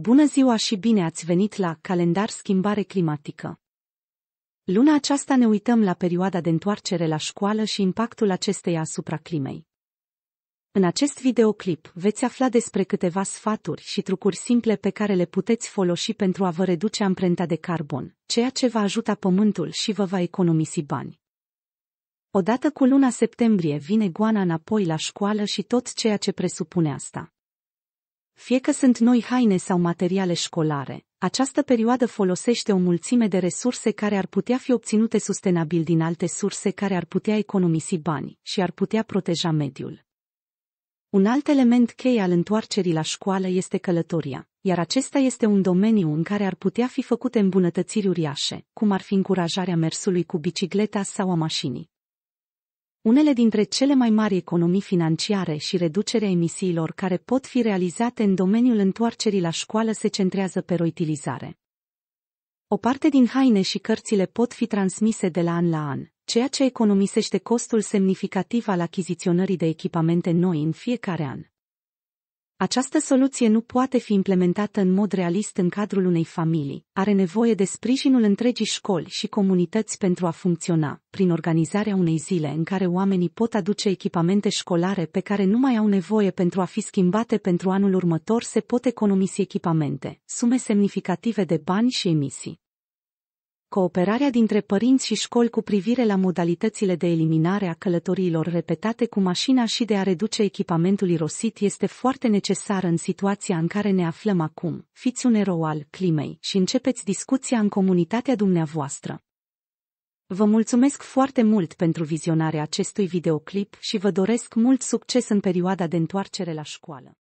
Bună ziua și bine ați venit la Calendar Schimbare Climatică. Luna aceasta ne uităm la perioada de întoarcere la școală și impactul acesteia asupra climei. În acest videoclip veți afla despre câteva sfaturi și trucuri simple pe care le puteți folosi pentru a vă reduce amprenta de carbon, ceea ce va ajuta pământul și vă va economisi bani. Odată cu luna septembrie vine goana înapoi la școală și tot ceea ce presupune asta. Fie că sunt noi haine sau materiale școlare, această perioadă folosește o mulțime de resurse care ar putea fi obținute sustenabil din alte surse care ar putea economisi bani și ar putea proteja mediul. Un alt element cheie al întoarcerii la școală este călătoria, iar acesta este un domeniu în care ar putea fi făcute îmbunătățiri uriașe, cum ar fi încurajarea mersului cu bicicleta sau a mașinii unele dintre cele mai mari economii financiare și reducerea emisiilor care pot fi realizate în domeniul întoarcerii la școală se centrează pe reutilizare. O parte din haine și cărțile pot fi transmise de la an la an, ceea ce economisește costul semnificativ al achiziționării de echipamente noi în fiecare an. Această soluție nu poate fi implementată în mod realist în cadrul unei familii, are nevoie de sprijinul întregii școli și comunități pentru a funcționa, prin organizarea unei zile în care oamenii pot aduce echipamente școlare pe care nu mai au nevoie pentru a fi schimbate pentru anul următor se pot economisi echipamente, sume semnificative de bani și emisii. Cooperarea dintre părinți și școli cu privire la modalitățile de eliminare a călătoriilor repetate cu mașina și de a reduce echipamentul irosit este foarte necesară în situația în care ne aflăm acum. Fiți un erou al climei și începeți discuția în comunitatea dumneavoastră. Vă mulțumesc foarte mult pentru vizionarea acestui videoclip și vă doresc mult succes în perioada de întoarcere la școală.